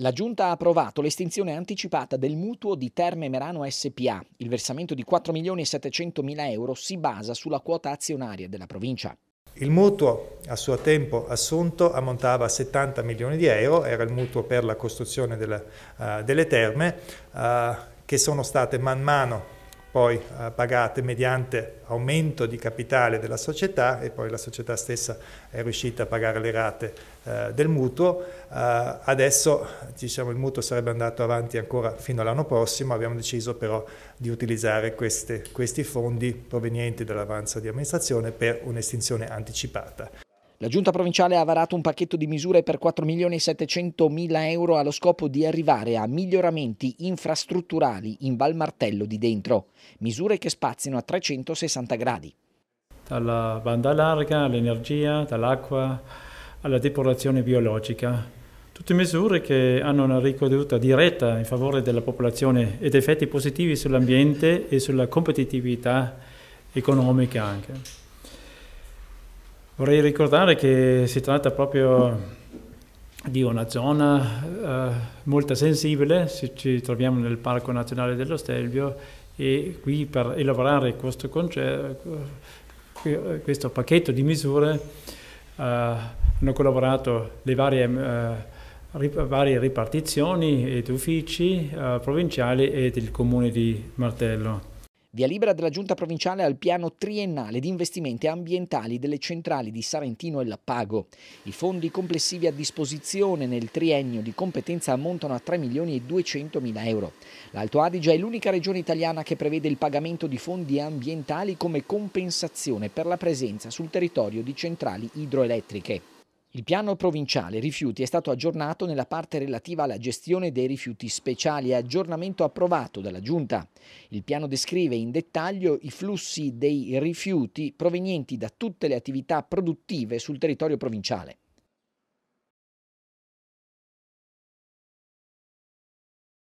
La Giunta ha approvato l'estinzione anticipata del mutuo di Terme Merano SPA. Il versamento di 4.700.000 euro si basa sulla quota azionaria della provincia. Il mutuo a suo tempo assunto ammontava a 70 milioni di euro, era il mutuo per la costruzione della, uh, delle terme uh, che sono state man mano poi eh, pagate mediante aumento di capitale della società e poi la società stessa è riuscita a pagare le rate eh, del mutuo. Eh, adesso diciamo, il mutuo sarebbe andato avanti ancora fino all'anno prossimo, abbiamo deciso però di utilizzare queste, questi fondi provenienti dall'avanzo di amministrazione per un'estinzione anticipata. La giunta provinciale ha varato un pacchetto di misure per 4.700.000 euro allo scopo di arrivare a miglioramenti infrastrutturali in Val Martello di Dentro, misure che spaziano a 360 gradi. Dalla banda larga all'energia, dall'acqua alla depurazione biologica. Tutte misure che hanno una ricaduta diretta in favore della popolazione ed effetti positivi sull'ambiente e sulla competitività economica anche. Vorrei ricordare che si tratta proprio di una zona eh, molto sensibile, ci troviamo nel Parco Nazionale dello Stelvio e qui per elaborare questo, conce- eh, questo pacchetto di misure eh, hanno collaborato le varie, eh, rip- varie ripartizioni ed uffici eh, provinciali e del comune di Martello. Via libera della giunta provinciale al piano triennale di investimenti ambientali delle centrali di Sarentino e Lappago. I fondi complessivi a disposizione nel triennio di competenza ammontano a 3 milioni e 200 mila euro. L'Alto Adige è l'unica regione italiana che prevede il pagamento di fondi ambientali come compensazione per la presenza sul territorio di centrali idroelettriche. Il piano provinciale rifiuti è stato aggiornato nella parte relativa alla gestione dei rifiuti speciali, e aggiornamento approvato dalla Giunta. Il piano descrive in dettaglio i flussi dei rifiuti provenienti da tutte le attività produttive sul territorio provinciale.